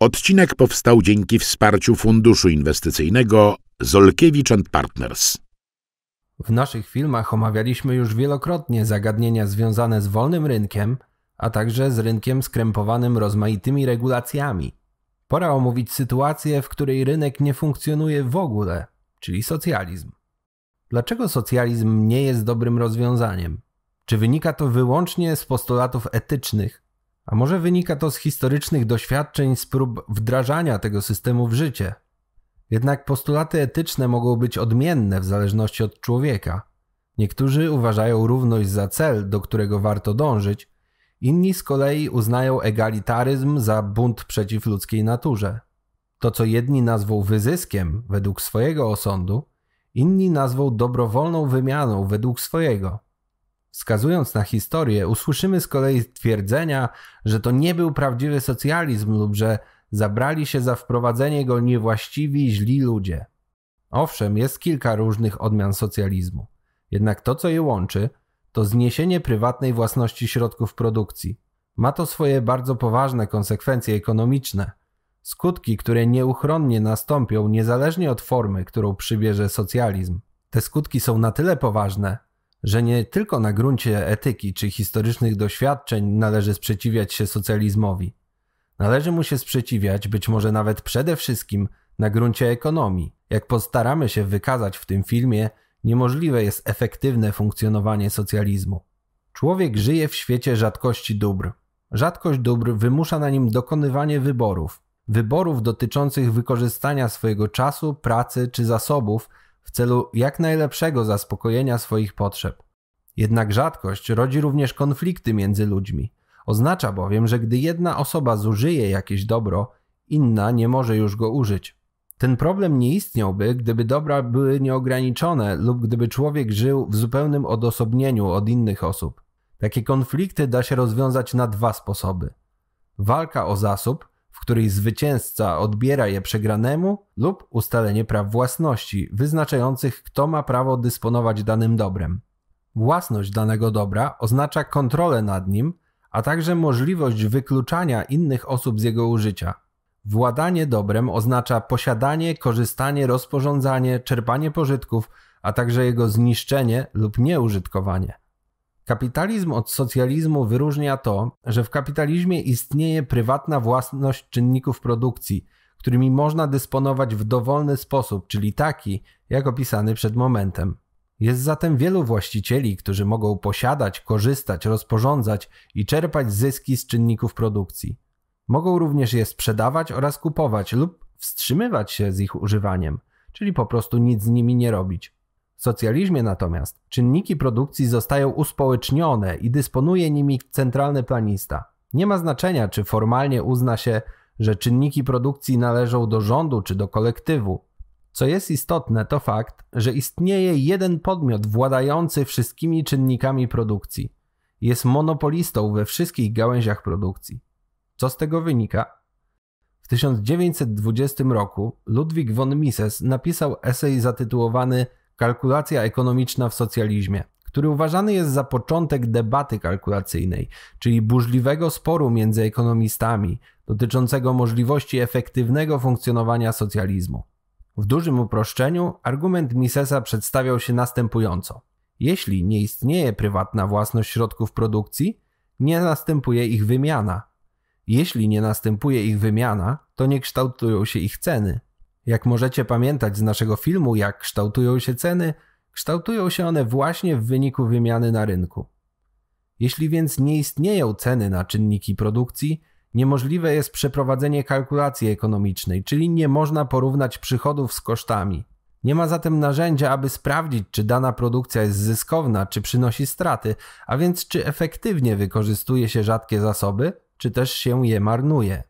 Odcinek powstał dzięki wsparciu Funduszu Inwestycyjnego Zolkiewicz Partners. W naszych filmach omawialiśmy już wielokrotnie zagadnienia związane z wolnym rynkiem, a także z rynkiem skrępowanym rozmaitymi regulacjami. Pora omówić sytuację, w której rynek nie funkcjonuje w ogóle, czyli socjalizm. Dlaczego socjalizm nie jest dobrym rozwiązaniem? Czy wynika to wyłącznie z postulatów etycznych, a może wynika to z historycznych doświadczeń z prób wdrażania tego systemu w życie? Jednak postulaty etyczne mogą być odmienne w zależności od człowieka. Niektórzy uważają równość za cel, do którego warto dążyć, inni z kolei uznają egalitaryzm za bunt przeciw ludzkiej naturze. To, co jedni nazwą wyzyskiem według swojego osądu, inni nazwą dobrowolną wymianą według swojego. Wskazując na historię, usłyszymy z kolei twierdzenia, że to nie był prawdziwy socjalizm lub że zabrali się za wprowadzenie go niewłaściwi, źli ludzie. Owszem, jest kilka różnych odmian socjalizmu. Jednak to, co je łączy, to zniesienie prywatnej własności środków produkcji. Ma to swoje bardzo poważne konsekwencje ekonomiczne. Skutki, które nieuchronnie nastąpią niezależnie od formy, którą przybierze socjalizm. Te skutki są na tyle poważne, że nie tylko na gruncie etyki czy historycznych doświadczeń należy sprzeciwiać się socjalizmowi. Należy mu się sprzeciwiać być może nawet przede wszystkim na gruncie ekonomii. Jak postaramy się wykazać w tym filmie, niemożliwe jest efektywne funkcjonowanie socjalizmu. Człowiek żyje w świecie rzadkości dóbr. Rzadkość dóbr wymusza na nim dokonywanie wyborów. Wyborów dotyczących wykorzystania swojego czasu, pracy czy zasobów w celu jak najlepszego zaspokojenia swoich potrzeb. Jednak rzadkość rodzi również konflikty między ludźmi. Oznacza bowiem, że gdy jedna osoba zużyje jakieś dobro, inna nie może już go użyć. Ten problem nie istniałby, gdyby dobra były nieograniczone lub gdyby człowiek żył w zupełnym odosobnieniu od innych osób. Takie konflikty da się rozwiązać na dwa sposoby: walka o zasób której zwycięzca odbiera je przegranemu, lub ustalenie praw własności, wyznaczających kto ma prawo dysponować danym dobrem. Własność danego dobra oznacza kontrolę nad nim, a także możliwość wykluczania innych osób z jego użycia. Władanie dobrem oznacza posiadanie, korzystanie, rozporządzanie, czerpanie pożytków, a także jego zniszczenie lub nieużytkowanie. Kapitalizm od socjalizmu wyróżnia to, że w kapitalizmie istnieje prywatna własność czynników produkcji, którymi można dysponować w dowolny sposób, czyli taki, jak opisany przed momentem. Jest zatem wielu właścicieli, którzy mogą posiadać, korzystać, rozporządzać i czerpać zyski z czynników produkcji. Mogą również je sprzedawać oraz kupować lub wstrzymywać się z ich używaniem, czyli po prostu nic z nimi nie robić. W socjalizmie natomiast czynniki produkcji zostają uspołecznione i dysponuje nimi centralny planista. Nie ma znaczenia, czy formalnie uzna się, że czynniki produkcji należą do rządu czy do kolektywu. Co jest istotne, to fakt, że istnieje jeden podmiot władający wszystkimi czynnikami produkcji. Jest monopolistą we wszystkich gałęziach produkcji. Co z tego wynika? W 1920 roku Ludwig von Mises napisał esej zatytułowany Kalkulacja ekonomiczna w socjalizmie, który uważany jest za początek debaty kalkulacyjnej, czyli burzliwego sporu między ekonomistami dotyczącego możliwości efektywnego funkcjonowania socjalizmu. W dużym uproszczeniu argument Misesa przedstawiał się następująco. Jeśli nie istnieje prywatna własność środków produkcji, nie następuje ich wymiana. Jeśli nie następuje ich wymiana, to nie kształtują się ich ceny. Jak możecie pamiętać z naszego filmu, jak kształtują się ceny, kształtują się one właśnie w wyniku wymiany na rynku. Jeśli więc nie istnieją ceny na czynniki produkcji, niemożliwe jest przeprowadzenie kalkulacji ekonomicznej, czyli nie można porównać przychodów z kosztami. Nie ma zatem narzędzia, aby sprawdzić, czy dana produkcja jest zyskowna, czy przynosi straty, a więc czy efektywnie wykorzystuje się rzadkie zasoby, czy też się je marnuje.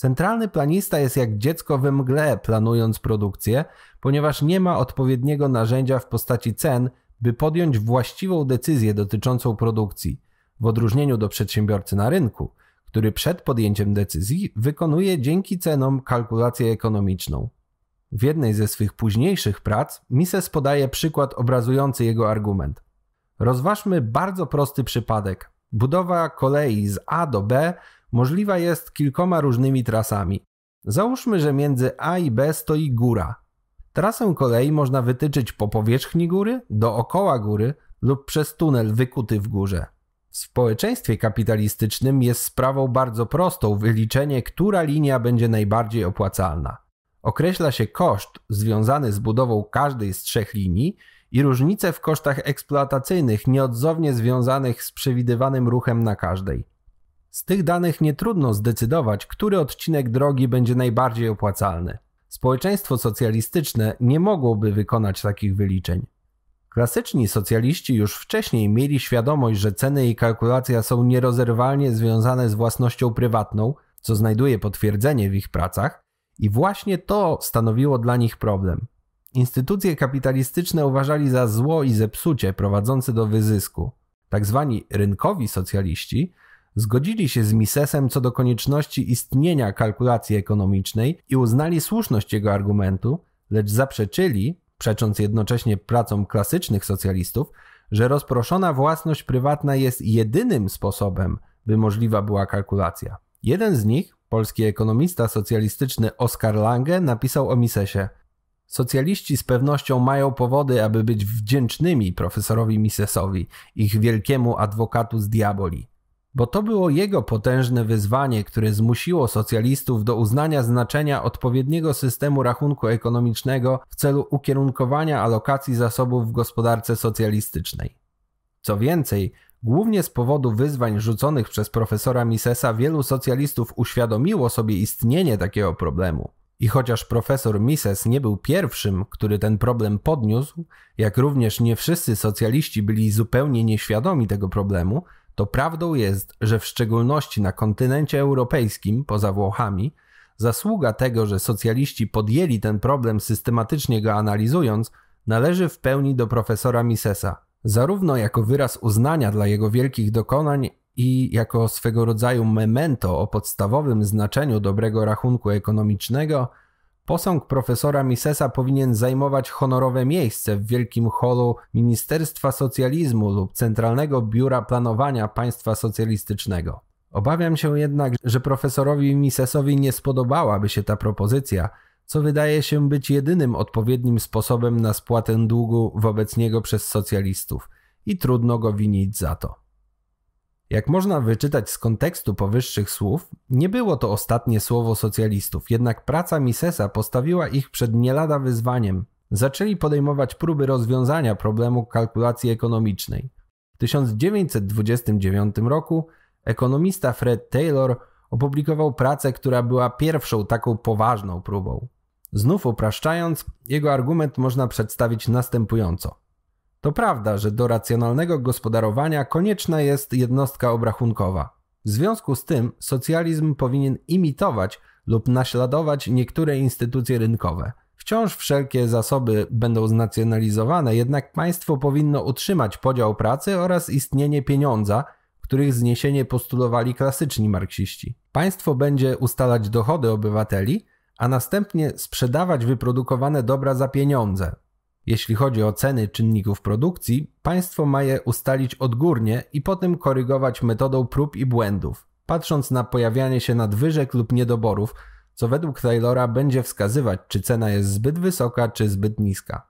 Centralny planista jest jak dziecko we mgle, planując produkcję, ponieważ nie ma odpowiedniego narzędzia w postaci cen, by podjąć właściwą decyzję dotyczącą produkcji, w odróżnieniu do przedsiębiorcy na rynku, który przed podjęciem decyzji wykonuje dzięki cenom kalkulację ekonomiczną. W jednej ze swych późniejszych prac Mises podaje przykład obrazujący jego argument. Rozważmy bardzo prosty przypadek. Budowa kolei z A do B możliwa jest kilkoma różnymi trasami. Załóżmy, że między A i B stoi góra. Trasę kolei można wytyczyć po powierzchni góry, dookoła góry lub przez tunel wykuty w górze. W społeczeństwie kapitalistycznym jest sprawą bardzo prostą wyliczenie, która linia będzie najbardziej opłacalna. Określa się koszt związany z budową każdej z trzech linii i różnice w kosztach eksploatacyjnych nieodzownie związanych z przewidywanym ruchem na każdej. Z tych danych nie trudno zdecydować, który odcinek drogi będzie najbardziej opłacalny. Społeczeństwo socjalistyczne nie mogłoby wykonać takich wyliczeń. Klasyczni socjaliści już wcześniej mieli świadomość, że ceny i kalkulacja są nierozerwalnie związane z własnością prywatną, co znajduje potwierdzenie w ich pracach, i właśnie to stanowiło dla nich problem. Instytucje kapitalistyczne uważali za zło i zepsucie prowadzące do wyzysku. Tak zwani rynkowi socjaliści Zgodzili się z Misesem co do konieczności istnienia kalkulacji ekonomicznej i uznali słuszność jego argumentu, lecz zaprzeczyli, przecząc jednocześnie pracom klasycznych socjalistów, że rozproszona własność prywatna jest jedynym sposobem, by możliwa była kalkulacja. Jeden z nich, polski ekonomista socjalistyczny Oskar Lange, napisał o Misesie. Socjaliści z pewnością mają powody, aby być wdzięcznymi profesorowi Misesowi, ich wielkiemu adwokatu z diaboli bo to było jego potężne wyzwanie, które zmusiło socjalistów do uznania znaczenia odpowiedniego systemu rachunku ekonomicznego w celu ukierunkowania alokacji zasobów w gospodarce socjalistycznej. Co więcej, głównie z powodu wyzwań rzuconych przez profesora Misesa wielu socjalistów uświadomiło sobie istnienie takiego problemu. I chociaż profesor Mises nie był pierwszym, który ten problem podniósł, jak również nie wszyscy socjaliści byli zupełnie nieświadomi tego problemu, to prawdą jest, że w szczególności na kontynencie europejskim, poza Włochami, zasługa tego, że socjaliści podjęli ten problem systematycznie go analizując, należy w pełni do profesora Misesa, zarówno jako wyraz uznania dla jego wielkich dokonań i jako swego rodzaju memento o podstawowym znaczeniu dobrego rachunku ekonomicznego, Posąg profesora Misesa powinien zajmować honorowe miejsce w wielkim holu Ministerstwa Socjalizmu lub Centralnego Biura Planowania Państwa Socjalistycznego. Obawiam się jednak, że profesorowi Misesowi nie spodobałaby się ta propozycja, co wydaje się być jedynym odpowiednim sposobem na spłatę długu wobec niego przez socjalistów i trudno go winić za to. Jak można wyczytać z kontekstu powyższych słów, nie było to ostatnie słowo socjalistów, jednak praca Misesa postawiła ich przed nie lada wyzwaniem. Zaczęli podejmować próby rozwiązania problemu kalkulacji ekonomicznej. W 1929 roku ekonomista Fred Taylor opublikował pracę, która była pierwszą taką poważną próbą. Znów upraszczając, jego argument można przedstawić następująco. To prawda, że do racjonalnego gospodarowania konieczna jest jednostka obrachunkowa. W związku z tym socjalizm powinien imitować lub naśladować niektóre instytucje rynkowe. Wciąż wszelkie zasoby będą znacjonalizowane, jednak państwo powinno utrzymać podział pracy oraz istnienie pieniądza, których zniesienie postulowali klasyczni marksiści. Państwo będzie ustalać dochody obywateli, a następnie sprzedawać wyprodukowane dobra za pieniądze, jeśli chodzi o ceny czynników produkcji, państwo ma je ustalić odgórnie i potem korygować metodą prób i błędów, patrząc na pojawianie się nadwyżek lub niedoborów, co według Taylora będzie wskazywać, czy cena jest zbyt wysoka, czy zbyt niska.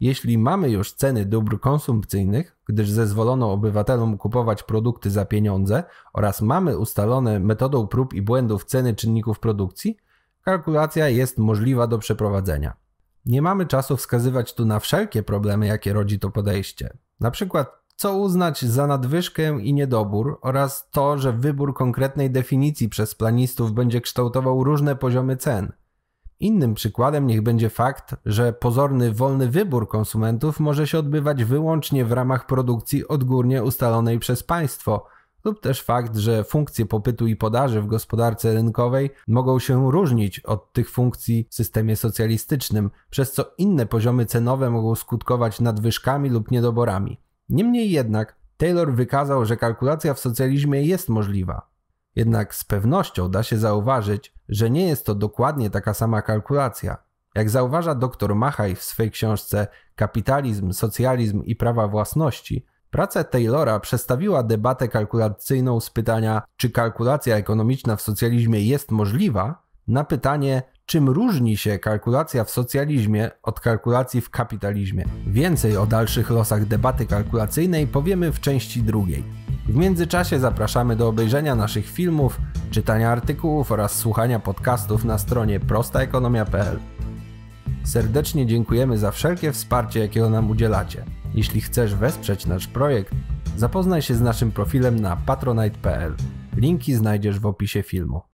Jeśli mamy już ceny dóbr konsumpcyjnych, gdyż zezwolono obywatelom kupować produkty za pieniądze oraz mamy ustalone metodą prób i błędów ceny czynników produkcji, kalkulacja jest możliwa do przeprowadzenia. Nie mamy czasu wskazywać tu na wszelkie problemy, jakie rodzi to podejście. Na przykład co uznać za nadwyżkę i niedobór oraz to, że wybór konkretnej definicji przez planistów będzie kształtował różne poziomy cen. Innym przykładem niech będzie fakt, że pozorny wolny wybór konsumentów może się odbywać wyłącznie w ramach produkcji odgórnie ustalonej przez państwo, lub też fakt, że funkcje popytu i podaży w gospodarce rynkowej mogą się różnić od tych funkcji w systemie socjalistycznym, przez co inne poziomy cenowe mogą skutkować nadwyżkami lub niedoborami. Niemniej jednak Taylor wykazał, że kalkulacja w socjalizmie jest możliwa. Jednak z pewnością da się zauważyć, że nie jest to dokładnie taka sama kalkulacja. Jak zauważa dr Machaj w swej książce Kapitalizm, Socjalizm i Prawa Własności, Praca Taylora przestawiła debatę kalkulacyjną z pytania, czy kalkulacja ekonomiczna w socjalizmie jest możliwa, na pytanie, czym różni się kalkulacja w socjalizmie od kalkulacji w kapitalizmie. Więcej o dalszych losach debaty kalkulacyjnej powiemy w części drugiej. W międzyczasie zapraszamy do obejrzenia naszych filmów, czytania artykułów oraz słuchania podcastów na stronie prostaekonomia.pl. Serdecznie dziękujemy za wszelkie wsparcie, jakiego nam udzielacie. Jeśli chcesz wesprzeć nasz projekt, zapoznaj się z naszym profilem na patronite.pl. Linki znajdziesz w opisie filmu.